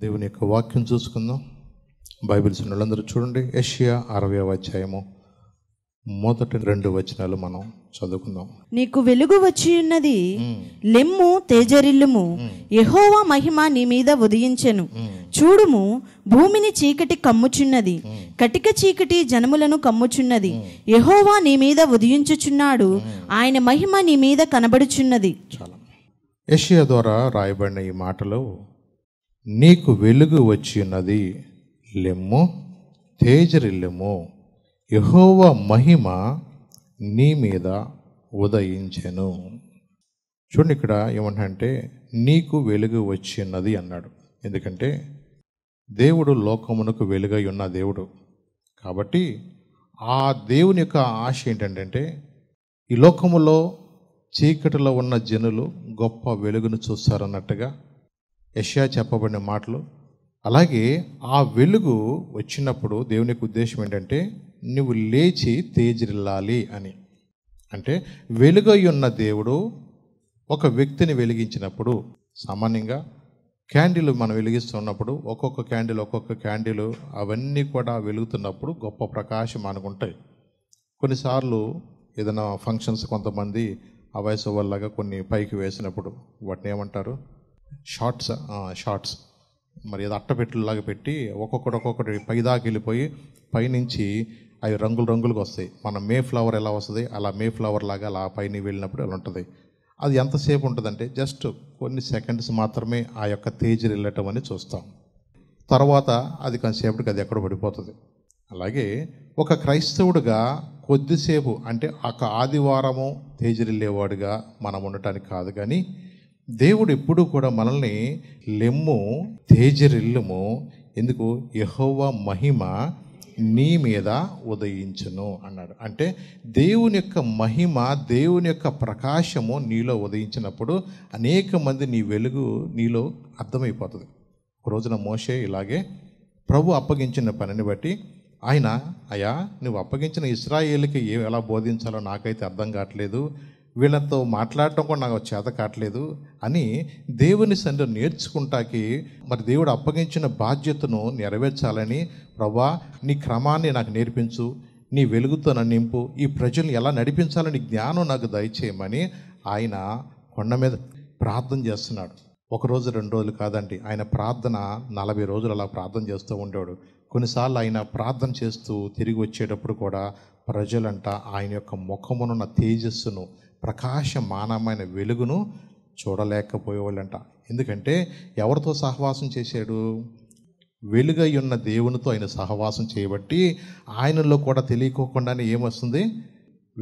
దేవుని యొక్క వాక్యం చూసుకుందాం బైబిల్స్ వాళ్ళందరూ చూడండి ఏషియా అరవై అధ్యాయము మొదటి రెండు వచనాలు మనం చదువుకుందాం నీకు వెలుగు వచ్చి ఉన్నది లెమ్ము తేజరిల్లుము యహోవా మహిమ నీ మీద ఉదయించెను చూడుము భూమిని చీకటి కమ్ముచున్నది కటిక చీకటి జనములను కమ్ముచున్నది యహోవా నీ మీద ఉదయించుచున్నాడు ఆయన మహిమ నీ మీద కనబడుచున్నది చాలా ద్వారా రాయబడిన ఈ మాటలు నీకు వెలుగు వచ్చి ఉన్నది లెమ్ము తేజరిల్లెము యహోవ మహిమ నీ మీద ఉదయించెను చూడండి ఇక్కడ ఏమంటంటే నీకు వెలుగు వచ్చినది అన్నాడు ఎందుకంటే దేవుడు లోకమునకు వెలుగై ఉన్న దేవుడు కాబట్టి ఆ దేవుని యొక్క ఆశ ఏంటంటే ఈ లోకములో చీకటిలో ఉన్న జనులు గొప్ప వెలుగును చూస్తారన్నట్టుగా యష్యా చెప్పబడిన మాటలు అలాగే ఆ వెలుగు వచ్చినప్పుడు దేవుని యొక్క ఉద్దేశం ఏంటంటే నువ్వు లేచి తేజిల్లాలి అని అంటే వెలుగయ్యున్న దేవుడు ఒక వ్యక్తిని వెలిగించినప్పుడు సామాన్యంగా క్యాండిల్ మనం వెలిగిస్తున్నప్పుడు ఒక్కొక్క క్యాండిల్ ఒక్కొక్క క్యాండిల్ అవన్నీ కూడా వెలుగుతున్నప్పుడు గొప్ప ప్రకాశం అనుకుంటాయి కొన్నిసార్లు ఏదైనా ఫంక్షన్స్ కొంతమంది ఆ వయసు వల్లగా కొన్ని పైకి వేసినప్పుడు వాటిని ఏమంటారు షార్ట్స్ షార్ట్స్ మరి ఏదో అట్టపెట్టులాగా పెట్టి ఒక్కొక్కటి ఒక్కొక్కటి పైదాకి వెళ్ళిపోయి పైనుంచి అవి రంగులు రంగులుగా వస్తాయి మన మే ఫ్లవర్ ఎలా వస్తుంది అలా మే ఫ్లవర్ లాగా అలా పైన వెళ్ళినప్పుడు అలా ఉంటుంది అది ఎంతసేపు ఉంటుందంటే జస్ట్ కొన్ని సెకండ్స్ మాత్రమే ఆ యొక్క తేజ్ వెళ్ళటం అని చూస్తాం తర్వాత అది కొంతసేపటికి అది ఎక్కడ పడిపోతుంది అలాగే ఒక క్రైస్తవుడిగా కొద్దిసేపు అంటే ఒక ఆదివారము తేజరిల్లేవాడుగా మనం ఉండటానికి కాదు కానీ దేవుడు ఎప్పుడూ కూడా మనల్ని లెమ్ము తేజరిల్లుము ఎందుకు యహోవ మహిమ నీ మీద ఉదయించును అన్నాడు అంటే దేవుని యొక్క మహిమ దేవుని యొక్క ప్రకాశము నీలో ఉదయించినప్పుడు అనేక మంది నీ వెలుగు నీలో అర్థమైపోతుంది ఒక రోజున మోసే ఇలాగే ప్రభు అప్పగించిన పనిని బట్టి ఆయన అయా నువ్వు అప్పగించిన ఇస్రాయేల్కి ఏ ఎలా బోధించాలో నాకైతే అర్థం కావట్లేదు వీళ్ళతో మాట్లాడటం కూడా నాకు చేత కావట్లేదు అని దేవుని సందు నేర్చుకుంటాకి మరి దేవుడు అప్పగించిన బాధ్యతను నెరవేర్చాలని ప్రభా నీ క్రమాన్ని నాకు నేర్పించు నీ వెలుగుతో నన్ను నింపు ఈ ప్రజలు ఎలా నడిపించాలని జ్ఞానం నాకు దయచేయమని ఆయన కొండ మీద ప్రార్థన చేస్తున్నాడు ఒకరోజు రెండు రోజులు కాదండి ఆయన ప్రార్థన నలభై రోజులు అలా ప్రార్థన చేస్తూ ఉండేవాడు కొన్నిసార్లు ఆయన ప్రార్థన చేస్తూ తిరిగి వచ్చేటప్పుడు కూడా ప్రజలంట ఆయన యొక్క ముఖమునున్న తేజస్సును ప్రకాశమానమైన వెలుగును చూడలేకపోయేవాళ్ళంట ఎందుకంటే ఎవరితో సహవాసం చేశాడు వెలుగై ఉన్న దేవునితో ఆయన సహవాసం చేయబట్టి ఆయనలో కూడా తెలియకోకుండానే ఏమొస్తుంది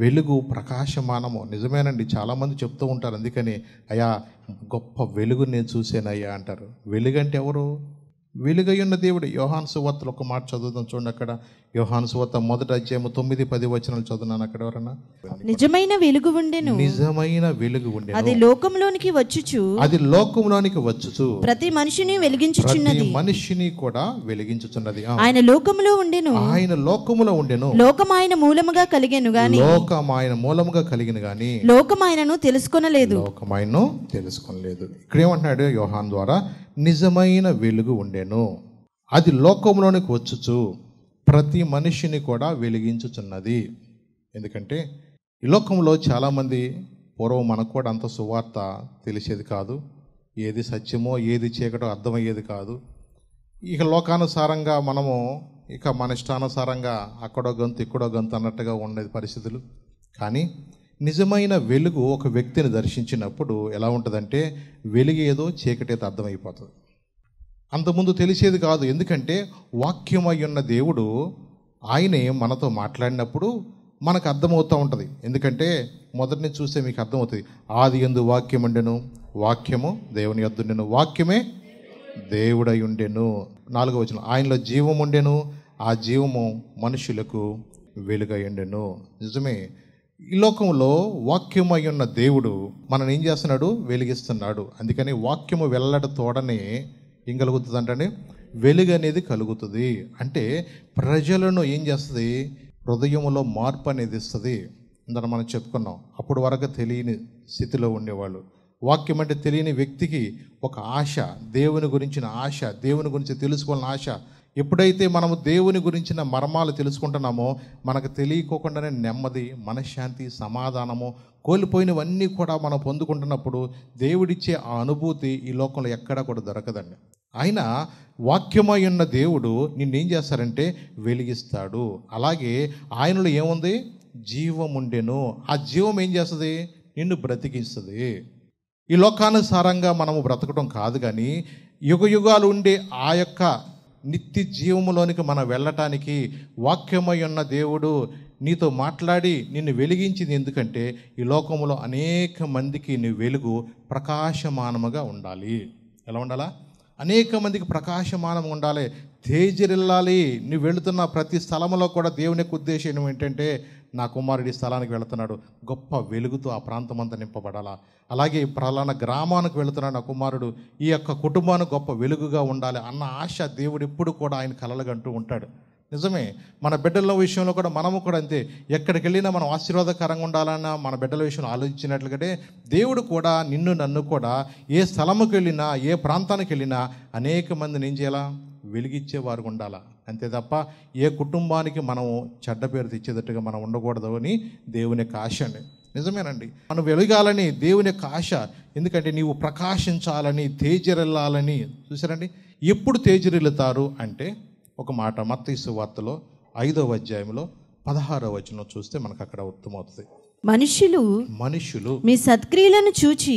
వెలుగు ప్రకాశమానము నిజమేనండి చాలామంది చెప్తూ ఉంటారు అందుకని అయ్యా గొప్ప వెలుగు నేను చూశానయ్యా అంటారు వెలుగంటే ఎవరు వెలుగయున్న దేవుడు యోహాన్ సువార్తలు ఒక మాట చదువుదాం చూడండి అక్కడ యోహాన్ సువార్త మొదట అధ్యాయము తొమ్మిది పది వచనాలు చదువున్నాను అక్కడ ఎవరన్నా నిజమైన వెలుగు ఉండెను నిజమైన వెలుగు ఉండే అది లోకంలోనికి వచ్చుచు అది లోకంలోనికి వచ్చుచు ప్రతి మనిషిని వెలిగించుచున్నది మనిషిని కూడా వెలిగించుచున్నది ఆయన లోకములో ఉండెను ఆయన లోకములో ఉండెను లోకం ఆయన మూలముగా కలిగేను గాని లోకం ఆయన మూలముగా కలిగిన గాని లోకం ఆయనను తెలుసుకొనలేదు లోకం ఆయనను తెలుసుకోలేదు ఇక్కడ ఏమంటున్నాడు యోహాన్ ద్వారా నిజమైన వెలుగు ఉండెను అది లోకంలోనికి వచ్చుచు ప్రతి మనిషిని కూడా వెలిగించుచున్నది ఎందుకంటే ఈ లోకంలో చాలామంది పూర్వం మనకు కూడా అంత సువార్త తెలిసేది కాదు ఏది సత్యమో ఏది చీకటో అర్థమయ్యేది కాదు ఇక లోకానుసారంగా మనము ఇక మన ఇష్టానుసారంగా అక్కడో గంతు ఇక్కడో గంతు అన్నట్టుగా ఉండేది పరిస్థితులు కానీ నిజమైన వెలుగు ఒక వ్యక్తిని దర్శించినప్పుడు ఎలా ఉంటుందంటే వెలుగు ఏదో అర్థమైపోతుంది అంతకుముందు తెలిసేది కాదు ఎందుకంటే వాక్యమై ఉన్న దేవుడు ఆయనే మనతో మాట్లాడినప్పుడు మనకు అర్థమవుతూ ఉంటుంది ఎందుకంటే మొదటిని చూస్తే మీకు అర్థమవుతుంది ఆది ఎందు వాక్యం ఉండెను వాక్యము దేవుని యొద్దుండెను వాక్యమే దేవుడై ఉండెను నాలుగో వచ్చిన ఆయనలో జీవం ఉండెను ఆ జీవము మనుషులకు వెలుగై ఉండెను నిజమే ఈ లోకంలో వాక్యమై ఉన్న దేవుడు మనని ఏం చేస్తున్నాడు వెలిగిస్తున్నాడు అందుకని వాక్యము వెళ్ళడ తోడనే ఏం కలుగుతుంది అంటే వెలుగు అనేది కలుగుతుంది అంటే ప్రజలను ఏం చేస్తుంది హృదయంలో మార్పు అనేది ఇస్తుంది ఇందని మనం చెప్పుకున్నాం అప్పుడు వరకు తెలియని స్థితిలో ఉండేవాళ్ళు వాక్యం అంటే తెలియని వ్యక్తికి ఒక ఆశ దేవుని గురించిన ఆశ దేవుని గురించి తెలుసుకోవాలని ఆశ ఎప్పుడైతే మనము దేవుని గురించిన మర్మాలు తెలుసుకుంటున్నామో మనకు తెలియకోకుండానే నెమ్మది మనశ్శాంతి సమాధానము కోల్పోయినవన్నీ కూడా మనం పొందుకుంటున్నప్పుడు దేవుడిచ్చే ఆ అనుభూతి ఈ లోకంలో ఎక్కడా కూడా దొరకదండి ఆయన వాక్యమై ఉన్న దేవుడు నిన్నేం చేస్తారంటే వెలిగిస్తాడు అలాగే ఆయనలో ఏముంది జీవం ఉండెను ఆ జీవం ఏం చేస్తుంది నిన్ను బ్రతికిస్తుంది ఈ లోకానుసారంగా మనము బ్రతకటం కాదు కానీ యుగ యుగాలు ఉండే ఆ యొక్క నిత్య జీవములోనికి మనం వెళ్ళటానికి వాక్యమై ఉన్న దేవుడు నీతో మాట్లాడి నిన్ను వెలిగించింది ఎందుకంటే ఈ లోకంలో అనేక మందికి నీ వెలుగు ప్రకాశమానముగా ఉండాలి ఎలా ఉండాలా అనేక మందికి ప్రకాశమానం ఉండాలి తేజరిల్లాలి నువ్వు వెళుతున్న ప్రతి స్థలంలో కూడా దేవుని యొక్క ఉద్దేశం ఏంటంటే నా కుమారుడి స్థలానికి వెళుతున్నాడు గొప్ప వెలుగుతో ఆ ప్రాంతం అంతా నింపబడాలా అలాగే ప్రలాన గ్రామానికి వెళుతున్నాడు నా కుమారుడు ఈ యొక్క కుటుంబానికి గొప్ప వెలుగుగా ఉండాలి అన్న ఆశ దేవుడు ఎప్పుడు కూడా ఆయన కలలుగంటూ ఉంటాడు నిజమే మన బిడ్డల విషయంలో కూడా మనము కూడా అంతే ఎక్కడికి వెళ్ళినా మనం ఆశీర్వాదకరంగా ఉండాలన్నా మన బిడ్డల విషయం ఆలోచించినట్లుగానే దేవుడు కూడా నిన్ను నన్ను కూడా ఏ స్థలముకు వెళ్ళినా ఏ ప్రాంతానికి వెళ్ళినా అనేక మందిని ఏం చేయాలా వెలిగించేవారు ఉండాలా అంతే తప్ప ఏ కుటుంబానికి మనము చెడ్డ పేరు తెచ్చేటట్టుగా మనం ఉండకూడదు అని దేవుని యొక్క ఆశ అండి నిజమేనండి మనం వెలగాలని దేవుని యొక్క ఆశ ఎందుకంటే నీవు ప్రకాశించాలని తేజరెళ్ళాలని చూసారండి ఎప్పుడు తేజరెళ్తారు అంటే ఒక మాట మత్తీసు వార్తలో ఐదో అధ్యాయంలో పదహారో వచనం చూస్తే మనకు అక్కడ అర్థమవుతుంది మనుషులు మనుషులు మీ సత్క్రియలను చూచి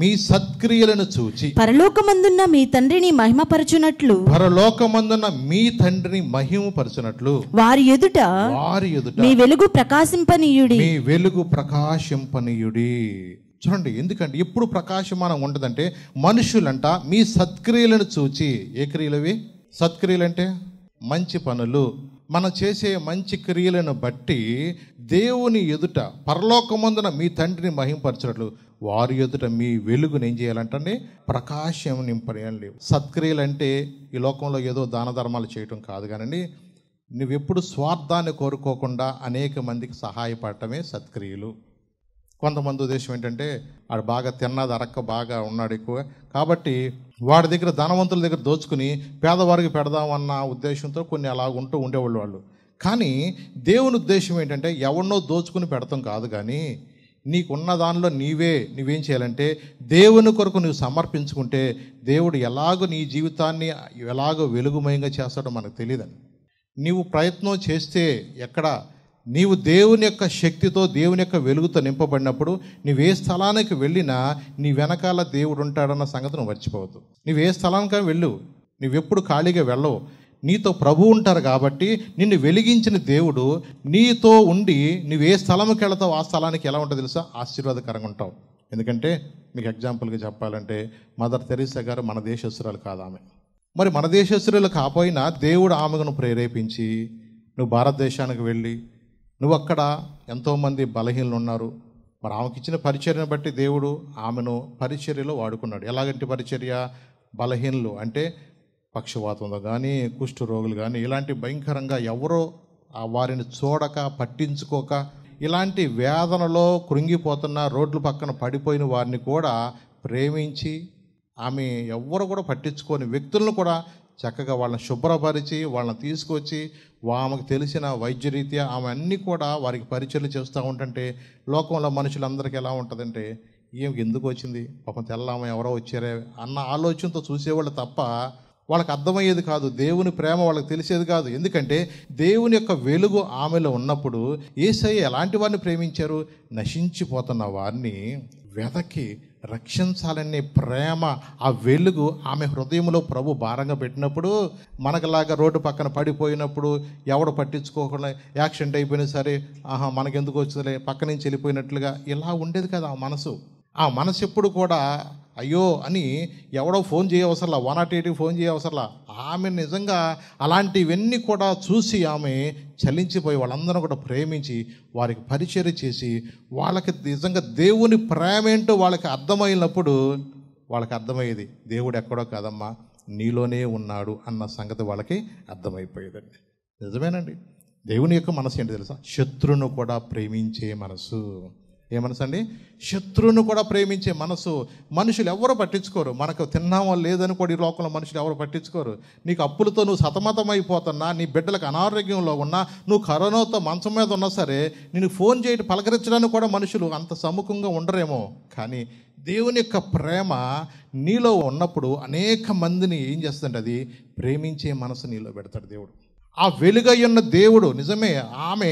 మీ సత్క్రియలను చూచి పరలోకమందున్న మీ తండ్రిని మహిమపరచునట్లు పరలోకమందున్న మీ తండ్రిని మహిమపరచునట్లు వారి ఎదుట వారి ఎదుట మీ వెలుగు ప్రకాశింపనీయుడి మీ వెలుగు ప్రకాశింపనీయుడి చూడండి ఎందుకంటే ఎప్పుడు ప్రకాశమానం ఉండదంటే మనుషులంట మీ సత్క్రియలను చూచి ఏ క్రియలవి అంటే మంచి పనులు మనం చేసే మంచి క్రియలను బట్టి దేవుని ఎదుట పరలోకమందున మీ తండ్రిని మహింపరచినట్లు వారి ఎదుట మీ వెలుగుని ఏం చేయాలంటే ప్రకాశం నింపనేయండి సత్క్రియలు అంటే ఈ లోకంలో ఏదో దాన ధర్మాలు చేయటం కాదు కానండి నువ్వెప్పుడు స్వార్థాన్ని కోరుకోకుండా అనేక మందికి సహాయపడటమే సత్క్రియలు కొంతమంది ఉద్దేశం ఏంటంటే ఆడు బాగా తిన్నది అరక్క బాగా ఉన్నాడు ఎక్కువ కాబట్టి వాడి దగ్గర ధనవంతుల దగ్గర దోచుకుని పేదవారికి పెడదామన్న ఉద్దేశంతో కొన్ని ఉంటూ ఉండేవాళ్ళు వాళ్ళు కానీ దేవుని ఉద్దేశం ఏంటంటే ఎవరినో దోచుకుని పెడతాం కాదు కానీ నీకున్న దానిలో నీవే నువ్వేం చేయాలంటే దేవుని కొరకు నువ్వు సమర్పించుకుంటే దేవుడు ఎలాగో నీ జీవితాన్ని ఎలాగో వెలుగుమయంగా చేస్తాడో మనకు తెలియదని నీవు ప్రయత్నం చేస్తే ఎక్కడ నీవు దేవుని యొక్క శక్తితో దేవుని యొక్క వెలుగుతో నింపబడినప్పుడు నువ్వు ఏ స్థలానికి వెళ్ళినా నీ వెనకాల దేవుడు ఉంటాడన్న సంగతి నువ్వు మర్చిపోవద్దు నువ్వు ఏ స్థలానికి వెళ్ళు నువ్వెప్పుడు ఖాళీగా వెళ్ళవు నీతో ప్రభు ఉంటారు కాబట్టి నిన్ను వెలిగించిన దేవుడు నీతో ఉండి నువ్వే ఏ స్థలంకి వెళతావు ఆ స్థలానికి ఎలా ఉంటుందో తెలుసా ఆశీర్వాదకరంగా ఉంటావు ఎందుకంటే మీకు ఎగ్జాంపుల్గా చెప్పాలంటే మదర్ తెరీసా గారు మన దేశస్తురాలు కాదు ఆమె మరి మన దేశస్తురాలు కాపోయినా దేవుడు ఆమెను ప్రేరేపించి నువ్వు భారతదేశానికి వెళ్ళి నువ్వు అక్కడ ఎంతోమంది బలహీనలు ఉన్నారు మరి ఆమెకి ఇచ్చిన పరిచర్యను బట్టి దేవుడు ఆమెను పరిచర్యలో వాడుకున్నాడు ఎలాగంటి పరిచర్య బలహీనలు అంటే పక్షవాతంలో కానీ రోగులు కానీ ఇలాంటి భయంకరంగా ఎవరో వారిని చూడక పట్టించుకోక ఇలాంటి వేదనలో కృంగిపోతున్న రోడ్ల పక్కన పడిపోయిన వారిని కూడా ప్రేమించి ఆమె ఎవ్వరు కూడా పట్టించుకోని వ్యక్తులను కూడా చక్కగా వాళ్ళని శుభ్రపరిచి వాళ్ళని తీసుకొచ్చి ఆమెకు తెలిసిన వైద్యరీత్యా ఆమె అన్నీ కూడా వారికి పరిచయలు చేస్తూ ఉంటుంటే లోకంలో మనుషులందరికీ ఎలా ఉంటుందంటే ఏం ఎందుకు వచ్చింది పాపం తెల్లామ ఎవరో వచ్చారే అన్న ఆలోచనతో చూసేవాళ్ళు తప్ప వాళ్ళకి అర్థమయ్యేది కాదు దేవుని ప్రేమ వాళ్ళకి తెలిసేది కాదు ఎందుకంటే దేవుని యొక్క వెలుగు ఆమెలో ఉన్నప్పుడు ఏసై ఎలాంటి వారిని ప్రేమించారు నశించిపోతున్న వారిని వెతకి రక్షించాలనే ప్రేమ ఆ వెలుగు ఆమె హృదయంలో ప్రభు భారంగా పెట్టినప్పుడు మనకులాగా రోడ్డు పక్కన పడిపోయినప్పుడు ఎవడు పట్టించుకోకుండా యాక్సిడెంట్ అయిపోయినా సరే ఆహా మనకెందుకు వచ్చిందిలే పక్క నుంచి వెళ్ళిపోయినట్లుగా ఇలా ఉండేది కదా ఆ మనసు ఆ మనసు ఎప్పుడు కూడా అయ్యో అని ఎవడో ఫోన్ చేయవసరలా వన్ నాట్ ఎయిట్కి ఫోన్ చేయవసరలా ఆమె నిజంగా అలాంటివన్నీ కూడా చూసి ఆమె చలించిపోయి వాళ్ళందరూ కూడా ప్రేమించి వారికి పరిచయం చేసి వాళ్ళకి నిజంగా దేవుని ప్రేమ ఏంటో వాళ్ళకి అర్థమైనప్పుడు వాళ్ళకి అర్థమయ్యేది దేవుడు ఎక్కడో కాదమ్మా నీలోనే ఉన్నాడు అన్న సంగతి వాళ్ళకి అర్థమైపోయేదండి నిజమేనండి దేవుని యొక్క మనసు ఏంటి తెలుసా శత్రును కూడా ప్రేమించే మనసు ఏ మనసు అండి శత్రువును కూడా ప్రేమించే మనసు మనుషులు ఎవరు పట్టించుకోరు మనకు తిన్నామో లేదని కూడా ఈ లోకంలో మనుషులు ఎవరు పట్టించుకోరు నీకు అప్పులతో నువ్వు సతమతమైపోతున్నా నీ బిడ్డలకు అనారోగ్యంలో ఉన్నా నువ్వు కరోనాతో మంచం మీద ఉన్నా సరే నేను ఫోన్ చేయడం పలకరించడానికి కూడా మనుషులు అంత సముఖంగా ఉండరేమో కానీ దేవుని యొక్క ప్రేమ నీలో ఉన్నప్పుడు అనేక మందిని ఏం చేస్తుంటే అది ప్రేమించే మనసు నీలో పెడతాడు దేవుడు ఆ వెలుగై ఉన్న దేవుడు నిజమే ఆమె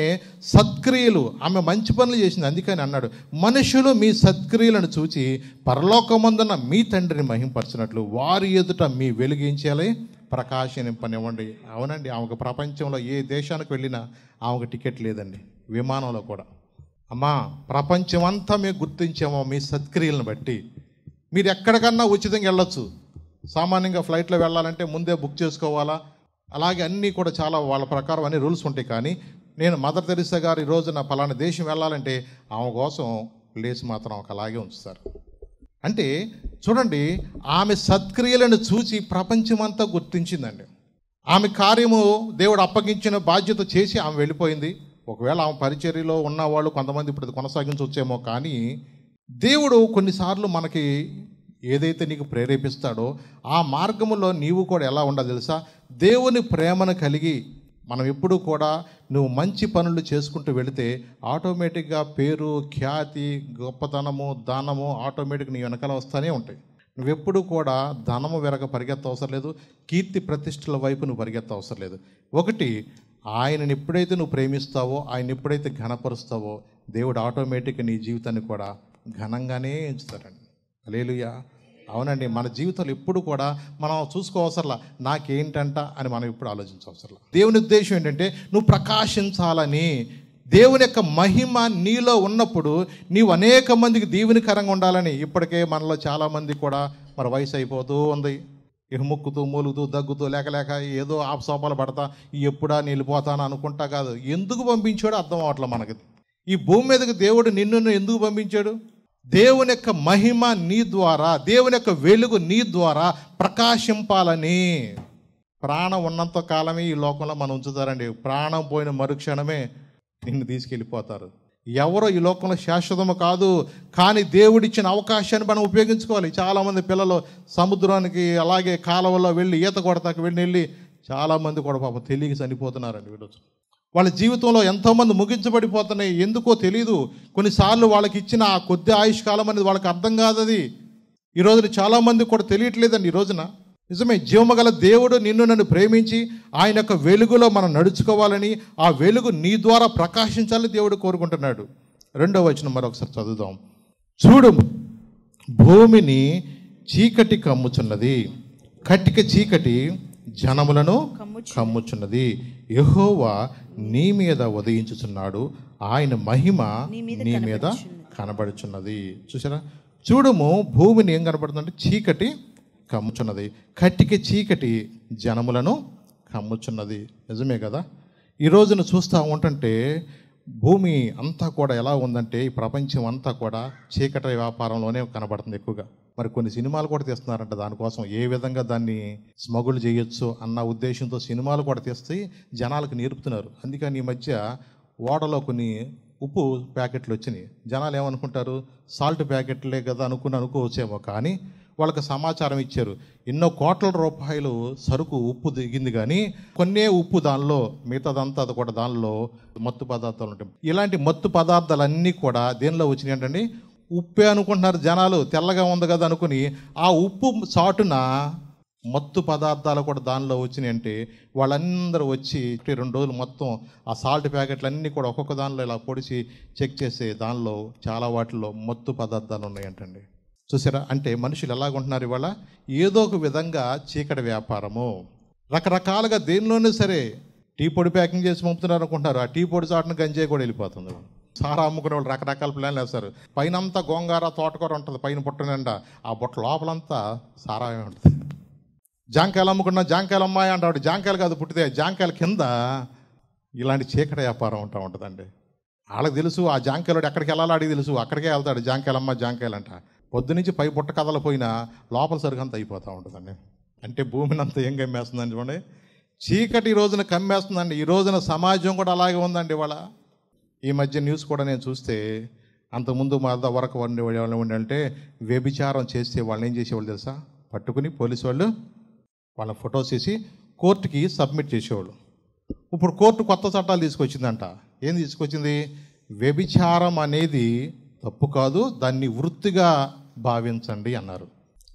సత్క్రియలు ఆమె మంచి పనులు చేసింది అందుకని అన్నాడు మనుషులు మీ సత్క్రియలను చూచి పరలోకమందున మీ తండ్రిని మహింపరచినట్లు వారి ఎదుట మీ వెలుగించాలి ప్రకాశనింపనివ్వండి అవునండి ఆమెకు ప్రపంచంలో ఏ దేశానికి వెళ్ళినా ఆమెకు టికెట్ లేదండి విమానంలో కూడా అమ్మా ప్రపంచమంతా మేము గుర్తించామో మీ సత్క్రియలను బట్టి మీరు ఎక్కడికన్నా ఉచితంగా వెళ్ళొచ్చు సామాన్యంగా ఫ్లైట్లో వెళ్ళాలంటే ముందే బుక్ చేసుకోవాలా అలాగే అన్నీ కూడా చాలా వాళ్ళ ప్రకారం అన్ని రూల్స్ ఉంటాయి కానీ నేను మదర్ తెరిసా గారు ఈరోజు నా పలానా దేశం వెళ్ళాలంటే ఆమె కోసం ప్లేస్ మాత్రం ఒక అలాగే ఉంచుతారు అంటే చూడండి ఆమె సత్క్రియలను చూసి ప్రపంచమంతా గుర్తించిందండి ఆమె కార్యము దేవుడు అప్పగించిన బాధ్యత చేసి ఆమె వెళ్ళిపోయింది ఒకవేళ ఆమె పరిచర్యలో ఉన్నవాళ్ళు కొంతమంది ఇప్పుడు కొనసాగించవచ్చేమో కానీ దేవుడు కొన్నిసార్లు మనకి ఏదైతే నీకు ప్రేరేపిస్తాడో ఆ మార్గంలో నీవు కూడా ఎలా ఉండాలి తెలుసా దేవుని ప్రేమను కలిగి మనం ఎప్పుడు కూడా నువ్వు మంచి పనులు చేసుకుంటూ వెళితే ఆటోమేటిక్గా పేరు ఖ్యాతి గొప్పతనము దానము ఆటోమేటిక్ నీ వెనకాల వస్తూనే ఉంటాయి నువ్వెప్పుడు కూడా ధనము వెనక పరిగెత్త అవసరం లేదు కీర్తి ప్రతిష్టల వైపు నువ్వు పరిగెత్త అవసరం లేదు ఒకటి ఆయనని ఎప్పుడైతే నువ్వు ప్రేమిస్తావో ఆయన ఎప్పుడైతే ఘనపరుస్తావో దేవుడు ఆటోమేటిక్ నీ జీవితాన్ని కూడా ఘనంగానే ఎంచుతారండి లేలుయా అవునండి మన జీవితంలో ఎప్పుడు కూడా మనం చూసుకోవసరలా నాకేంటంట అని మనం ఎప్పుడు ఆలోచించవసరలా దేవుని ఉద్దేశం ఏంటంటే నువ్వు ప్రకాశించాలని దేవుని యొక్క మహిమ నీలో ఉన్నప్పుడు నీవు అనేక మందికి దీవెనికరంగా ఉండాలని ఇప్పటికే మనలో చాలామంది కూడా మరి వయసు అయిపోతూ ఉంది ఇహుముక్కుతూ మూలుగుతూ దగ్గుతూ లేక లేక ఏదో ఆపసోపాలు పడతా ఎప్పుడా నిలిపోతాను అనుకుంటా కాదు ఎందుకు పంపించాడో అర్థం అవట్లే మనకి ఈ భూమి మీదకి దేవుడు నిన్ను ఎందుకు పంపించాడు దేవుని యొక్క మహిమ నీ ద్వారా దేవుని యొక్క వెలుగు నీ ద్వారా ప్రకాశింపాలని ప్రాణం ఉన్నంత కాలమే ఈ లోకంలో మనం ఉంచుతారండి ప్రాణం పోయిన మరుక్షణమే నిన్ను తీసుకెళ్ళిపోతారు ఎవరో ఈ లోకంలో శాశ్వతము కాదు కానీ దేవుడిచ్చిన అవకాశాన్ని మనం ఉపయోగించుకోవాలి చాలామంది పిల్లలు సముద్రానికి అలాగే కాలువలో వెళ్ళి ఈత కొడతాకి వెళ్ళి వెళ్ళి చాలామంది కూడా పాపం తెలియక చనిపోతున్నారండి వీళ్ళు వాళ్ళ జీవితంలో ఎంతోమంది ముగించబడిపోతున్నాయి ఎందుకో తెలియదు కొన్నిసార్లు వాళ్ళకి ఇచ్చిన ఆ కొద్ది ఆయుష్ కాలం అనేది వాళ్ళకి అర్థం కాదు అది ఈ చాలామంది కూడా తెలియట్లేదండి ఈ రోజున నిజమే జీవమగల దేవుడు నిన్ను నన్ను ప్రేమించి ఆయన యొక్క వెలుగులో మనం నడుచుకోవాలని ఆ వెలుగు నీ ద్వారా ప్రకాశించాలని దేవుడు కోరుకుంటున్నాడు రెండవ వచనం మరొకసారి చదువుదాం చూడు భూమిని చీకటి కమ్ముచున్నది కటిక చీకటి జనములను కమ్ముచున్నది యహోవా నీ మీద ఉదయించుచున్నాడు ఆయన మహిమ నీ మీద కనబడుచున్నది చూసారా చూడము భూమిని ఏం కనబడుతుందంటే చీకటి కమ్ముచున్నది కట్టికి చీకటి జనములను కమ్ముచున్నది నిజమే కదా ఈ రోజున చూస్తూ ఉంటుంటే భూమి అంతా కూడా ఎలా ఉందంటే ఈ ప్రపంచం అంతా కూడా చీకటి వ్యాపారంలోనే కనబడుతుంది ఎక్కువగా మరి కొన్ని సినిమాలు కూడా తీస్తున్నారంట దానికోసం ఏ విధంగా దాన్ని స్మగుల్ చేయొచ్చు అన్న ఉద్దేశంతో సినిమాలు కూడా తీస్తే జనాలకు నేర్పుతున్నారు అందుకని ఈ మధ్య ఓడలో కొన్ని ఉప్పు ప్యాకెట్లు వచ్చినాయి జనాలు ఏమనుకుంటారు సాల్ట్ ప్యాకెట్లే కదా అనుకుని అనుకోవచ్చేమో కానీ వాళ్ళకి సమాచారం ఇచ్చారు ఎన్నో కోట్ల రూపాయలు సరుకు ఉప్పు దిగింది కానీ కొన్నే ఉప్పు దానిలో మిగతాదంతా అది కూడా దానిలో మత్తు పదార్థాలు ఉంటాయి ఇలాంటి మత్తు పదార్థాలన్నీ కూడా దేనిలో వచ్చినాయి ఏంటండి ఉప్పే అనుకుంటున్నారు జనాలు తెల్లగా ఉంది కదా అనుకుని ఆ ఉప్పు చాటున మత్తు పదార్థాలు కూడా దానిలో వచ్చినాయి అంటే వాళ్ళందరూ వచ్చి రెండు రోజులు మొత్తం ఆ సాల్ట్ ప్యాకెట్లన్నీ కూడా ఒక్కొక్క దానిలో ఇలా పొడిచి చెక్ చేసే దానిలో చాలా వాటిలో మత్తు పదార్థాలు ఉన్నాయంటండి చూసారా అంటే మనుషులు ఎలాగుంటున్నారు ఇవాళ ఏదో ఒక విధంగా చీకటి వ్యాపారము రకరకాలుగా దేనిలోనే సరే టీ పొడి ప్యాకింగ్ చేసి పంపుతున్నారు అనుకుంటున్నారు ఆ టీ పొడి చాటును గంజే కూడా వెళ్ళిపోతుంది సారా అమ్ముకునే వాళ్ళు రకరకాల ప్లాన్లు వేస్తారు పైన అంతా గోంగార తోటకూర ఉంటుంది పైన పుట్ట నిండా ఆ బుట్ట లోపలంతా సారామే ఉంటుంది జాంకాయలు అమ్ముకున్నా జాంకాయలు అమ్మాయి అంటే జాంకాయలు కాదు పుట్టితే జాంకాయల కింద ఇలాంటి చీకటి వ్యాపారం ఉంటా ఉంటుందండి వాళ్ళకి తెలుసు ఆ జాంకాయలు ఎక్కడికి వెళ్ళాలో అడిగి తెలుసు అక్కడికే వెళ్తాడు జాంకాయలు జాంకాయలంట పొద్దునుంచి పై పుట్ట కదలపోయినా లోపల సరుగంత అయిపోతూ ఉంటుందండి అంటే భూమిని అంత ఏం కమ్మేస్తుందండి చూడండి చీకటి ఈ రోజున కమ్మేస్తుందండి ఈ రోజున సమాజం కూడా అలాగే ఉందండి ఇవాళ ఈ మధ్య న్యూస్ కూడా నేను చూస్తే అంతకుముందు మా వరకు ఉండే అంటే వ్యభిచారం చేస్తే వాళ్ళని ఏం చేసేవాళ్ళు తెలుసా పట్టుకుని పోలీసు వాళ్ళు వాళ్ళ ఫొటోస్ చేసి కోర్టుకి సబ్మిట్ చేసేవాళ్ళు ఇప్పుడు కోర్టు కొత్త చట్టాలు తీసుకొచ్చిందంట ఏం తీసుకొచ్చింది వ్యభిచారం అనేది తప్పు కాదు దాన్ని వృత్తిగా భావించండి అన్నారు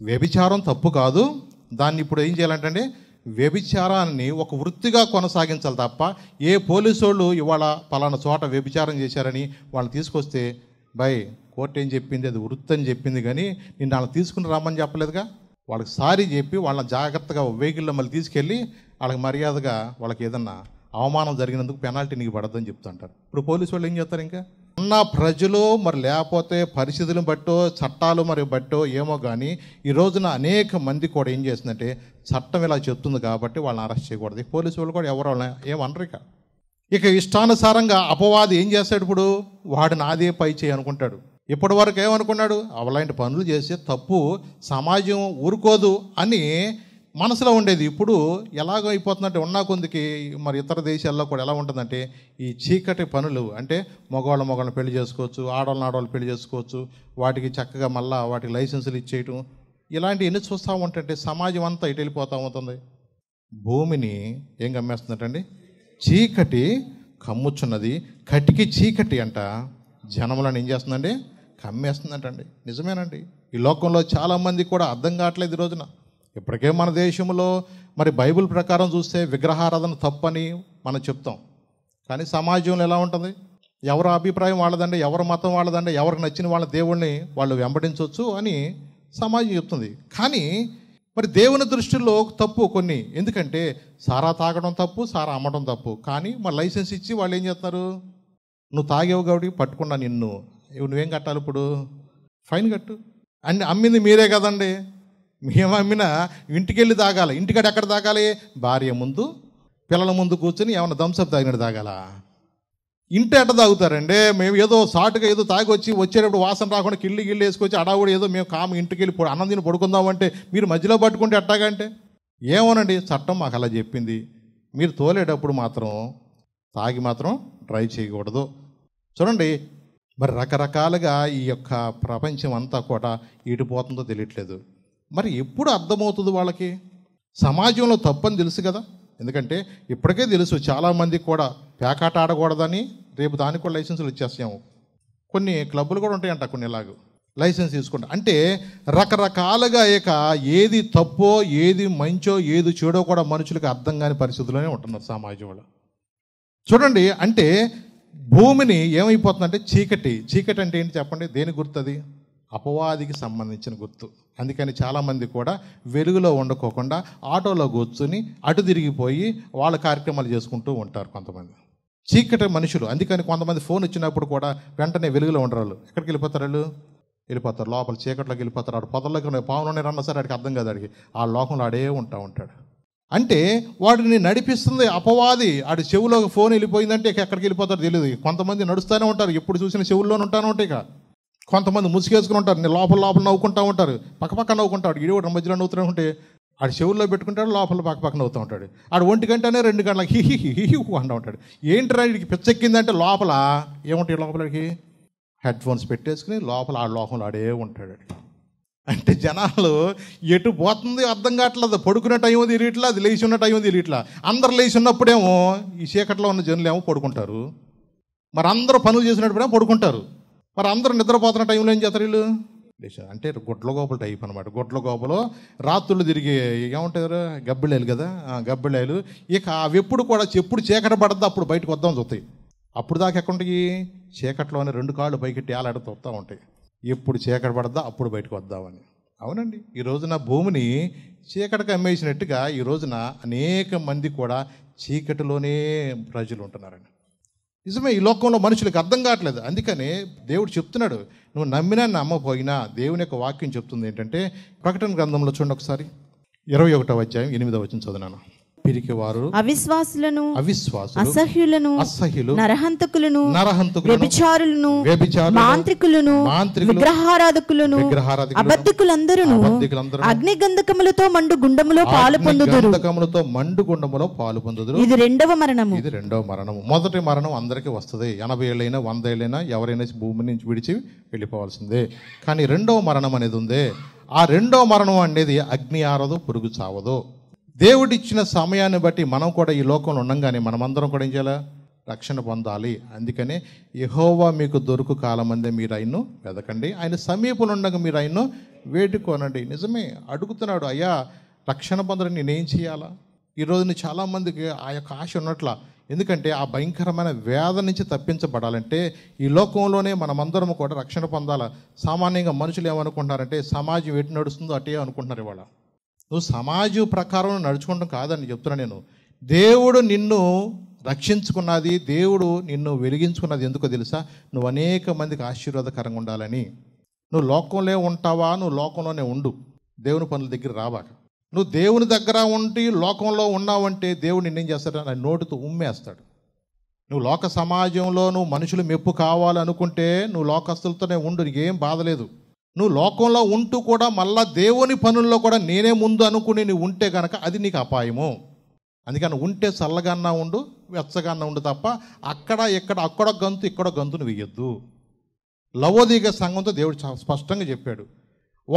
వ్యభిచారం తప్పు కాదు దాన్ని ఇప్పుడు ఏం చేయాలంటే వ్యభిచారాన్ని ఒక వృత్తిగా కొనసాగించాలి తప్ప ఏ పోలీసు వాళ్ళు ఇవాళ పలానా చోట వ్యభిచారం చేశారని వాళ్ళని తీసుకొస్తే బై కోర్టు ఏం చెప్పింది అది వృత్తి అని చెప్పింది కానీ నేను వాళ్ళని తీసుకుని రమ్మని చెప్పలేదుగా వాళ్ళకి సారీ చెప్పి వాళ్ళని జాగ్రత్తగా వెహికల్లో మళ్ళీ తీసుకెళ్ళి వాళ్ళకి మర్యాదగా వాళ్ళకి ఏదన్నా అవమానం జరిగినందుకు పెనాల్టీ నీకు పడద్దని చెప్తుంటారు ఇప్పుడు పోలీసు వాళ్ళు ఏం చేస్తారు ఇంకా ఉన్న ప్రజలు మరి లేకపోతే పరిస్థితులను బట్టో చట్టాలు మరి బట్టో ఏమో కానీ ఈ రోజున అనేక మంది కూడా ఏం చేస్తుందంటే చట్టం ఇలా చెప్తుంది కాబట్టి వాళ్ళని అరెస్ట్ చేయకూడదు పోలీసు వాళ్ళు కూడా ఎవరు ఏమనరు ఇక ఇక ఇష్టానుసారంగా అపవాది ఏం చేస్తాడు ఇప్పుడు వాడిని నాదే పై చేయనుకుంటాడు ఇప్పటి వరకు ఏమనుకున్నాడు అవలాంటి పనులు చేస్తే తప్పు సమాజం ఊరుకోదు అని మనసులో ఉండేది ఇప్పుడు ఎలాగో అయిపోతుందంటే ఉన్నా కొందికి మరి ఇతర దేశాల్లో కూడా ఎలా ఉంటుందంటే ఈ చీకటి పనులు అంటే మగవాళ్ళ మగవాళ్ళని పెళ్లి చేసుకోవచ్చు ఆడవాళ్ళని ఆడవాళ్ళు పెళ్లి చేసుకోవచ్చు వాటికి చక్కగా మళ్ళా వాటికి లైసెన్సులు ఇచ్చేయటం ఇలాంటి ఎన్ని చూస్తూ ఉంటే సమాజం అంతా ఇటు వెళ్ళిపోతూ ఉంటుంది భూమిని ఏం గమ్మేస్తుందటండి చీకటి కమ్ముచున్నది కటికి చీకటి అంట జనములను ఏం చేస్తుందండి కమ్మేస్తుందంటండి నిజమేనండి ఈ లోకంలో చాలామంది కూడా అర్థం కావట్లేదు ఈ రోజున ఇప్పటికే మన దేశంలో మరి బైబిల్ ప్రకారం చూస్తే విగ్రహారాధన తప్పని మనం చెప్తాం కానీ సమాజంలో ఎలా ఉంటుంది ఎవరి అభిప్రాయం వాళ్ళదండి ఎవరి మతం వాళ్ళదండి ఎవరికి నచ్చిన వాళ్ళ దేవుణ్ణి వాళ్ళు వెంబడించవచ్చు అని సమాజం చెప్తుంది కానీ మరి దేవుని దృష్టిలో తప్పు కొన్ని ఎందుకంటే సారా తాగడం తప్పు సారా అమ్మడం తప్పు కానీ మరి లైసెన్స్ ఇచ్చి వాళ్ళు ఏం చేస్తారు నువ్వు తాగేవు కాబట్టి పట్టుకున్నా నిన్ను నువ్వేం కట్టాలి ఇప్పుడు ఫైన్ కట్టు అండ్ అమ్మింది మీరే కదండి మేమమ్మిన ఇంటికి వెళ్ళి తాగాలి ఇంటికాడ ఎక్కడ తాగాలి భార్య ముందు పిల్లల ముందు కూర్చొని ఏమైనా దంసప్ తాగినట్టు తాగాల ఇంటి ఎట్ట తాగుతారండి మేము ఏదో సాటుగా ఏదో తాగి వచ్చి వచ్చేటప్పుడు వాసన రాకుండా కిళ్ళి గిళ్ళు వేసుకొచ్చి కూడా ఏదో మేము కామ ఇంటికి వెళ్ళి అన్నం తిని పడుకుందామంటే మీరు మధ్యలో పట్టుకుంటే ఎట్టాగంటే ఏమోనండి చట్టం మాకు అలా చెప్పింది మీరు తోలేటప్పుడు మాత్రం తాగి మాత్రం డ్రైవ్ చేయకూడదు చూడండి మరి రకరకాలుగా ఈ యొక్క ప్రపంచం అంతా కూడా ఇటుపోతుందో తెలియట్లేదు మరి ఎప్పుడు అర్థమవుతుంది వాళ్ళకి సమాజంలో తప్పని తెలుసు కదా ఎందుకంటే ఇప్పటికే తెలుసు చాలామందికి కూడా పేకాట ఆడకూడదని రేపు దానికి కూడా లైసెన్సులు ఇచ్చేస్తాము కొన్ని క్లబ్బులు కూడా ఉంటాయంట కొన్ని ఇలాగ లైసెన్స్ తీసుకుంటా అంటే రకరకాలుగా ఇక ఏది తప్పో ఏది మంచో ఏది చెడో కూడా మనుషులకు అర్థం కాని పరిస్థితుల్లోనే ఉంటున్నారు సమాజంలో చూడండి అంటే భూమిని ఏమైపోతుందంటే చీకటి చీకటి అంటే ఏంటి చెప్పండి దేని గుర్తుంది అపవాదికి సంబంధించిన గుర్తు అందుకని చాలామంది కూడా వెలుగులో ఉండకోకుండా ఆటోలో కూర్చుని అటు తిరిగిపోయి వాళ్ళ కార్యక్రమాలు చేసుకుంటూ ఉంటారు కొంతమంది చీకటి మనుషులు అందుకని కొంతమంది ఫోన్ వచ్చినప్పుడు కూడా వెంటనే వెలుగులో ఉండరు ఎక్కడికి వెళ్ళిపోతారు వాళ్ళు వెళ్ళిపోతారు లోపల చీకట్లోకి వెళ్ళిపోతారు ఆడు పొదల్లోకి ఉన్నాయి రన్న సరే ఆడికి అర్థం కాదు అడిగి ఆ లోకంలో ఆడే ఉంటా ఉంటాడు అంటే వాడిని నడిపిస్తుంది అపవాది ఆడి చెవులో ఫోన్ వెళ్ళిపోయిందంటే ఎక్కడికి వెళ్ళిపోతారు తెలియదు కొంతమంది నడుస్తూనే ఉంటారు ఎప్పుడు చూసిన చెవుల్లోనే ఉంటాను ఉంటాయి కొంతమంది ముసుగేసుకుని ఉంటారు నేను లోపల లోపల నవ్వుకుంటూ ఉంటారు పక్కపక్క నవ్వుకుంటాడు ఇడి ఒకటి మధ్యలో నవ్వుతూనే ఉంటే ఆడు చెవుల్లో పెట్టుకుంటాడు లోపల పక్క పక్కన ఉంటాడు ఆడు ఒంటి గంటనే రెండు గంటలకు హిహి హిహి అంటూ ఉంటాడు ఏంటి రాడికి పిచ్చెక్కిందంటే లోపల ఏముంటాయి లోపలికి హెడ్ ఫోన్స్ పెట్టేసుకుని లోపల ఆ లోపల ఆడే ఉంటాడు అంటే జనాలు ఎటు పోతుంది అర్థం కావట్లేదు పడుకునే టైం ఉంది తెలియట్లా అది లేచి ఉన్న టైం ఉంది తెలియట్లా అందరు లేచి ఉన్నప్పుడేమో ఈ చీకట్లో ఉన్న జనులు ఏమో పడుకుంటారు మరి అందరూ పనులు చేసినప్పుడేమో పడుకుంటారు మరి అందరూ నిద్రపోతున్న టైంలో ఏం చేస్తారు వీళ్ళు లేచారు అంటే గొడ్ల గోపల టైప్ అనమాట గొడ్ల గోపలో రాత్రులు తిరిగి ఏమంటారు గబ్బిళాయిలు కదా గబ్బిళాయిలు ఇక అవి ఎప్పుడు కూడా ఎప్పుడు చీకట పడద్దు అప్పుడు బయటకు వద్దాం చూస్తాయి అప్పుడు దాకా ఎక్కడికి చీకట్లోనే రెండు కాళ్ళు పైకెట్టి ఆలాడుతూ వస్తూ ఉంటాయి ఎప్పుడు చీకట పడద్దా అప్పుడు బయటకు వద్దామని అవునండి ఈ రోజున భూమిని చీకటికి అమ్మేసినట్టుగా ఈ రోజున అనేక మంది కూడా చీకటిలోనే ప్రజలు ఉంటున్నారండి నిజమే ఈ లోకంలో మనుషులకు అర్థం కావట్లేదు అందుకనే దేవుడు చెప్తున్నాడు నువ్వు నమ్మినా నమ్మపోయినా దేవుని యొక్క వాక్యం చెప్తుంది ఏంటంటే ప్రకటన గ్రంథంలో చూడండి ఒకసారి ఇరవై ఒకటో అధ్యాయం ఎనిమిదో వచ్చిన చదివాను పిరికివారు అవిశ్వాసులను అవిశ్వాసులు అసహ్యులను అసహ్యులు నరహంతకులను నరహంతకులను వ్యభిచారులను వ్యభిచారులను మాంత్రికులను మాంత్రికులు విగ్రహారాధకులను విగ్రహారాధకులను అబద్ధికులందరూను అగ్ని గంధకములతో మండు గుండములో పాలు పొందుదురు గంధకములతో మండు గుండములో పాలు పొందుదురు ఇది రెండవ మరణము ఇది రెండవ మరణము మొదటి మరణం అందరికీ వస్తుంది ఎనభై ఏళ్ళైనా వంద ఏళ్ళైనా ఎవరైనా భూమి నుంచి విడిచి వెళ్ళిపోవాల్సిందే కానీ రెండవ మరణం అనేది ఉంది ఆ రెండో మరణం అనేది అగ్ని ఆరదు పురుగు చావదు దేవుడిచ్చిన సమయాన్ని బట్టి మనం కూడా ఈ లోకంలో ఉండగానే మనమందరం కూడా ఏం చేయాలి రక్షణ పొందాలి అందుకనే యహోవా మీకు దొరుకు అందే మీరు ఆయన్ను వెదకండి ఆయన సమీపంలో ఉండగా మీరు ఆయన్ను వేడుకోనండి నిజమే అడుగుతున్నాడు అయ్యా రక్షణ పొందడం నేనేం చేయాలా ఈరోజు చాలామందికి ఆ యొక్క ఆశ ఉన్నట్ల ఎందుకంటే ఆ భయంకరమైన వేద నుంచి తప్పించబడాలంటే ఈ లోకంలోనే మనమందరం కూడా రక్షణ పొందాలా సామాన్యంగా మనుషులు ఏమనుకుంటున్నారంటే సమాజం ఎటు నడుస్తుందో అటే అనుకుంటున్నారు ఇవాళ నువ్వు సమాజ ప్రకారం నడుచుకోవడం కాదని చెప్తున్నా నేను దేవుడు నిన్ను రక్షించుకున్నది దేవుడు నిన్ను వెలిగించుకున్నది ఎందుకో తెలుసా నువ్వు అనేక మందికి ఆశీర్వాదకరంగా ఉండాలని నువ్వు లోకంలో ఉంటావా నువ్వు లోకంలోనే ఉండు దేవుని పనుల దగ్గర రావాక నువ్వు దేవుని దగ్గర ఉండి లోకంలో ఉన్నావంటే దేవుడు నిన్నేం చేస్తాడు నా నోటితో ఉమ్మేస్తాడు నువ్వు లోక సమాజంలో నువ్వు మనుషులు మెప్పు కావాలనుకుంటే నువ్వు లోకస్తులతోనే ఉండు నీకేం బాధలేదు నువ్వు లోకంలో ఉంటూ కూడా మళ్ళా దేవుని పనుల్లో కూడా నేనే ముందు అనుకుని నీవు ఉంటే కనుక అది నీకు అపాయము అందుకని ఉంటే చల్లగాన్నా ఉండు వెచ్చగాన్నా ఉండు తప్ప అక్కడ ఎక్కడ అక్కడ గంతు ఇక్కడ గంతును వేయొద్దు లవోదీగ సంఘంతో దేవుడు స్పష్టంగా చెప్పాడు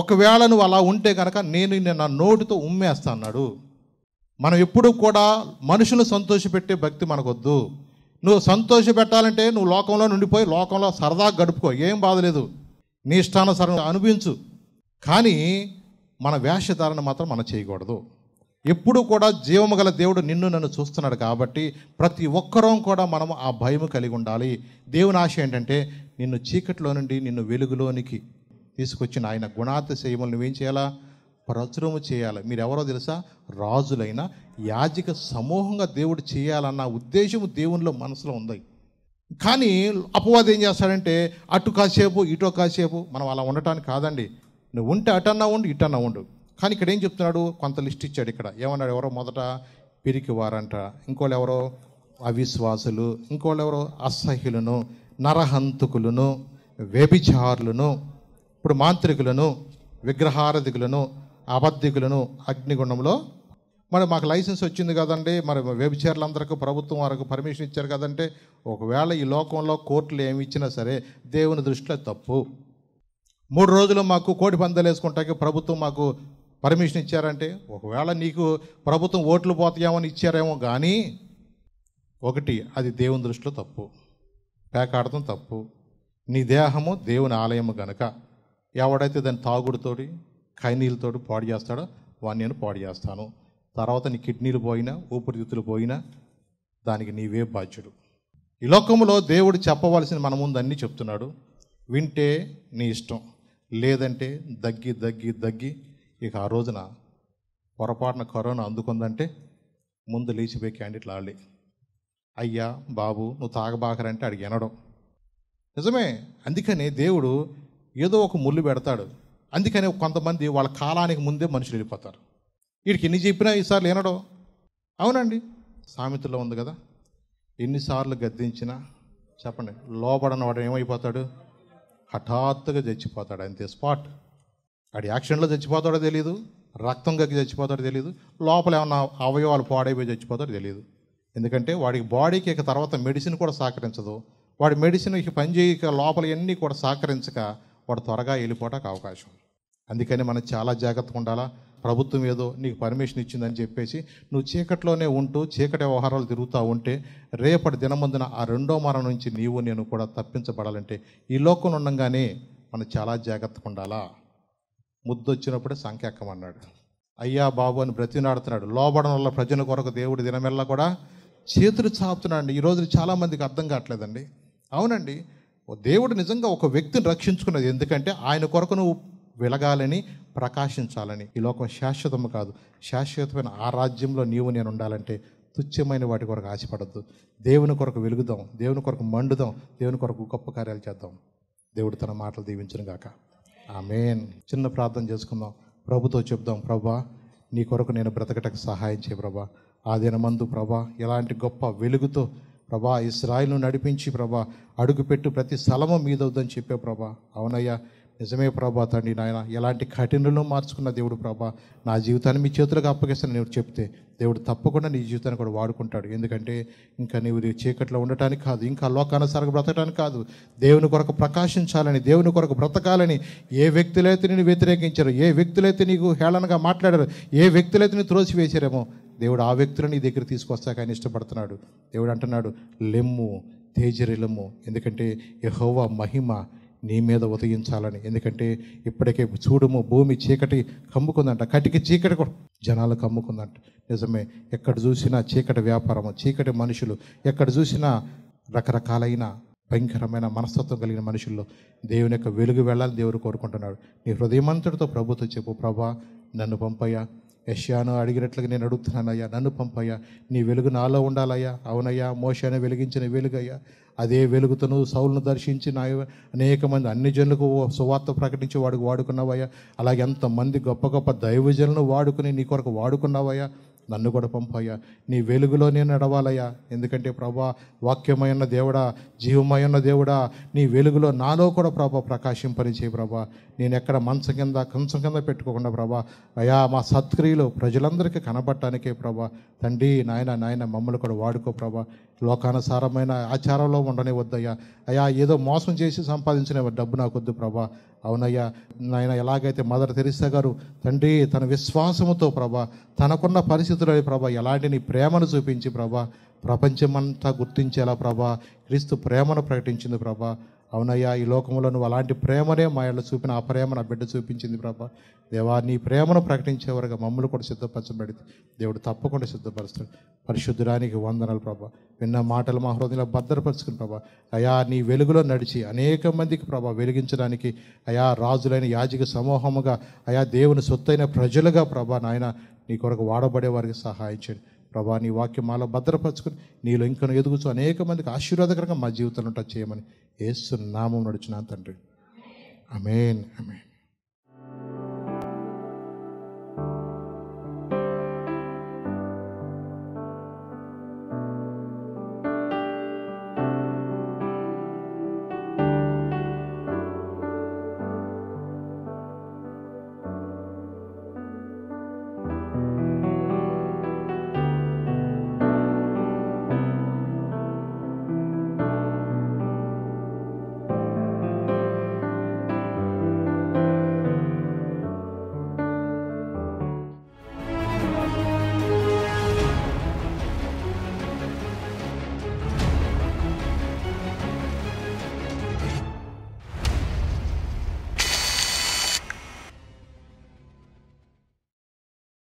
ఒకవేళ నువ్వు అలా ఉంటే కనుక నేను నా నోటితో ఉమ్మేస్తా అన్నాడు మనం ఎప్పుడూ కూడా మనుషులు సంతోషపెట్టే భక్తి మనకొద్దు నువ్వు సంతోషపెట్టాలంటే నువ్వు లోకంలో నుండిపోయి లోకంలో సరదాగా గడుపుకో ఏం బాధలేదు నీ ఇష్టానుసారం అనుభవించు కానీ మన వేషధారణ మాత్రం మనం చేయకూడదు ఎప్పుడు కూడా జీవము గల దేవుడు నిన్ను నన్ను చూస్తున్నాడు కాబట్టి ప్రతి ఒక్కరూ కూడా మనం ఆ భయం కలిగి ఉండాలి దేవుని ఆశ ఏంటంటే నిన్ను చీకట్లో నుండి నిన్ను వెలుగులోనికి తీసుకొచ్చిన ఆయన గుణాతిశయములు నువ్వేం చేయాలా ప్రచురము చేయాలి మీరు ఎవరో తెలుసా రాజులైన యాజిక సమూహంగా దేవుడు చేయాలన్న ఉద్దేశము దేవునిలో మనసులో ఉంది కానీ అపవాదం ఏం చేస్తాడంటే అటు కాసేపు ఇటో కాసేపు మనం అలా ఉండటానికి కాదండి నువ్వు ఉంటే అటన్నా ఉండు ఇటన్నా ఉండు కానీ ఇక్కడ ఏం చెప్తున్నాడు కొంత లిస్ట్ ఇచ్చాడు ఇక్కడ ఏమన్నాడు ఎవరో మొదట పిరికి వారంట ఇంకోళ్ళు ఎవరో అవిశ్వాసులు ఇంకోళ్ళు ఎవరో అసహ్యులను నరహంతుకులను వ్యభిచారులను ఇప్పుడు మాంత్రికులను విగ్రహారధికులను అబద్ధికులను అగ్నిగుణంలో మరి మాకు లైసెన్స్ వచ్చింది కదండి మరి వ్యభిచారులందరికీ ప్రభుత్వం వారికి పర్మిషన్ ఇచ్చారు కదంటే ఒకవేళ ఈ లోకంలో కోర్టులు ఏమి ఇచ్చినా సరే దేవుని దృష్టిలో తప్పు మూడు రోజులు మాకు కోడి పందాలు వేసుకుంటాకి ప్రభుత్వం మాకు పర్మిషన్ ఇచ్చారంటే ఒకవేళ నీకు ప్రభుత్వం ఓట్లు పోతాయేమో ఇచ్చారేమో కానీ ఒకటి అది దేవుని దృష్టిలో తప్పు పేకాడటం తప్పు నీ దేహము దేవుని ఆలయము గనక ఎవడైతే దాని తాగుడుతోటి ఖైనీలతోటి పాడు చేస్తాడో వాడిని నేను పాడు చేస్తాను తర్వాత నీ కిడ్నీలు పోయినా ఊపిరితిత్తులు పోయినా దానికి నీవే బాధ్యుడు ఈ లోకంలో దేవుడు చెప్పవలసిన మన ముందు అన్నీ చెప్తున్నాడు వింటే నీ ఇష్టం లేదంటే దగ్గి దగ్గి దగ్గి ఇక ఆ రోజున పొరపాటున కరోనా అందుకుందంటే ముందు లేచిపోయి క్యాండిట్లు ఆడి అయ్యా బాబు నువ్వు తాగబాకరంటే అడిగి అనడం నిజమే అందుకని దేవుడు ఏదో ఒక ముళ్ళు పెడతాడు అందుకని కొంతమంది వాళ్ళ కాలానికి ముందే మనుషులు వెళ్ళిపోతారు వీడికి ఎన్ని చెప్పినా ఈసార్లు వినడో అవునండి సామెతలో ఉంది కదా ఎన్నిసార్లు గద్దించినా చెప్పండి లోపడన వాడు ఏమైపోతాడు హఠాత్తుగా చచ్చిపోతాడు అంతే స్పాట్ వాడి యాక్షన్లో చచ్చిపోతాడో తెలియదు రక్తం గగ్గి చచ్చిపోతాడో తెలియదు లోపల ఏమన్నా అవయవాలు పాడైపోయి చచ్చిపోతాడో తెలియదు ఎందుకంటే వాడికి బాడీకి ఇక తర్వాత మెడిసిన్ కూడా సహకరించదు వాడి మెడిసిన్ ఇక పనిచేయక లోపల ఎన్ని కూడా సహకరించక వాడు త్వరగా వెళ్ళిపోవడానికి అవకాశం అందుకని మనం చాలా జాగ్రత్తగా ఉండాలా ప్రభుత్వం ఏదో నీకు పర్మిషన్ ఇచ్చిందని చెప్పేసి నువ్వు చీకట్లోనే ఉంటూ చీకటి వ్యవహారాలు తిరుగుతూ ఉంటే రేపటి దినమందున ఆ రెండో మరణం నుంచి నీవు నేను కూడా తప్పించబడాలంటే ఈ లోకం ఉండగానే మనం చాలా జాగ్రత్తగా ఉండాలా ముద్దొచ్చినప్పుడే సంఖ్యాకం అయ్యా బాబు అని బ్రతినాడుతున్నాడు లోబడడం వల్ల ప్రజల కొరకు దేవుడి దినమెల్లా కూడా చేతులు చాపుతున్నాడు ఈ ఈరోజు చాలామందికి అర్థం కావట్లేదండి అవునండి దేవుడు నిజంగా ఒక వ్యక్తిని రక్షించుకున్నది ఎందుకంటే ఆయన కొరకు నువ్వు వెలగాలని ప్రకాశించాలని ఈ లోకం శాశ్వతము కాదు శాశ్వతమైన ఆ రాజ్యంలో నీవు నేను ఉండాలంటే తుచ్చమైన వాటి కొరకు ఆశపడద్దు దేవుని కొరకు వెలుగుదాం దేవుని కొరకు మండుదాం దేవుని కొరకు గొప్ప కార్యాలు చేద్దాం దేవుడు తన మాటలు దీవించను గాక మెయిన్ చిన్న ప్రార్థన చేసుకుందాం ప్రభుతో చెప్దాం ప్రభా నీ కొరకు నేను బ్రతకటకు సహాయం చేయ ప్రభా ఆ దినమందు ప్రభా ఇలాంటి గొప్ప వెలుగుతో ప్రభా ఇస్రాయిల్ను నడిపించి ప్రభా అడుగుపెట్టు ప్రతి స్థలము మీద వద్దని చెప్పే ప్రభా అవునయ్యా నిజమే ప్రభా తండ్రి నాయన ఎలాంటి కఠినలను మార్చుకున్న దేవుడు ప్రభా నా జీవితాన్ని మీ చేతులకు అప్పగిస్తాను నేను చెప్తే దేవుడు తప్పకుండా నీ జీవితాన్ని కూడా వాడుకుంటాడు ఎందుకంటే ఇంకా నీవు చీకట్లో ఉండటానికి కాదు ఇంకా లోకానుసారంగా బ్రతకడానికి కాదు దేవుని కొరకు ప్రకాశించాలని దేవుని కొరకు బ్రతకాలని ఏ వ్యక్తులైతే నేను వ్యతిరేకించారో ఏ వ్యక్తులైతే నీకు హేళనగా మాట్లాడారు ఏ వ్యక్తులైతే నీ త్రోసివేశారేమో దేవుడు ఆ వ్యక్తులను నీ దగ్గర తీసుకొస్తాక ఆయన ఇష్టపడుతున్నాడు దేవుడు అంటున్నాడు లెమ్ము తేజరిలము ఎందుకంటే యహోవా మహిమ నీ మీద ఉదయించాలని ఎందుకంటే ఇప్పటికే చూడము భూమి చీకటి కమ్ముకుందంట కటికి చీకటి కూడా జనాలు కమ్ముకుందంట నిజమే ఎక్కడ చూసినా చీకటి వ్యాపారము చీకటి మనుషులు ఎక్కడ చూసినా రకరకాలైన భయంకరమైన మనస్తత్వం కలిగిన మనుషుల్లో దేవుని యొక్క వెలుగు వెళ్ళాలని దేవుడు కోరుకుంటున్నాడు నీ హృదయమంతుడితో ప్రభుత్వం చెప్పు ప్రభా నన్ను పంపయ్యా యష్యాను అడిగినట్లుగా నేను అడుగుతున్నానయ్యా నన్ను పంపయ్యా నీ వెలుగు నాలో ఉండాలయ్యా అవునయ్యా మోషాను వెలిగించిన వెలుగయ్యా అదే వెలుగుతను సౌలను దర్శించి నా అనేక మంది అన్ని జనులకు సువార్త ప్రకటించి వాడికి వాడుకున్నావయ్యా అలాగే ఎంతమంది గొప్ప గొప్ప దైవజనులను వాడుకుని నీ కొరకు వాడుకున్నావయ్యా నన్ను కూడా పంపయ్యా నీ వెలుగులోనే నడవాలయ్యా ఎందుకంటే ప్రభా వాక్యమైన దేవుడా జీవమైన దేవుడా నీ వెలుగులో నాలో కూడా ప్రభా ప్రకాశింపనిచే ప్రభా నేను ఎక్కడ మంచం కింద కంచం కింద పెట్టుకోకుండా ప్రభా అయా మా సత్క్రియలు ప్రజలందరికీ కనబడటానికే ప్రభా తండ్రి నాయన నాయన మమ్మల్ని కూడా వాడుకో ప్రభా లోకానుసారమైన ఆచారంలో ఉండనే వద్దయ్యా అయా ఏదో మోసం చేసి సంపాదించిన డబ్బు నాకొద్దు ప్రభా అవునయ్యా నాయన ఎలాగైతే మదర్ తెరిస్తా గారు తండ్రి తన విశ్వాసముతో ప్రభా తనకున్న పరిస్థితులని ప్రభా ఎలాంటి నీ ప్రేమను చూపించి ప్రభా ప్రపంచమంతా గుర్తించేలా ప్రభా క్రీస్తు ప్రేమను ప్రకటించింది ప్రభా అవునయ్యా ఈ లోకంలో నువ్వు అలాంటి ప్రేమనే మా ఇళ్ళు చూపిన ఆ ప్రేమ నా బిడ్డ చూపించింది ప్రభా దేవా నీ ప్రేమను ప్రకటించేవారుగా మమ్మల్ని కూడా సిద్ధపరచబడింది దేవుడు తప్పకుండా సిద్ధపరుస్తాడు పరిశుద్ధురానికి వందనాలు ప్రభా విన్న మాటలు మా హృదయంలో భద్రపరుచుకుని ప్రభా అయా నీ వెలుగులో నడిచి అనేక మందికి ప్రభా వెలిగించడానికి అయా రాజులైన యాజిక సమూహముగా అయా దేవుని సొత్తైన ప్రజలుగా ప్రభా నాయన నీ కొరకు వాడబడే వారికి సహాయం చేయండి ప్రభా నీ వాక్యం మాలో భద్రపరచుకుని నీలో ఇంకను ఎదుగుచు అనేక మందికి ఆశీర్వాదకరంగా మా జీవితంలో చేయమని ఏసు నామం నడిచిన తండ్రి అమేన్ అమేన్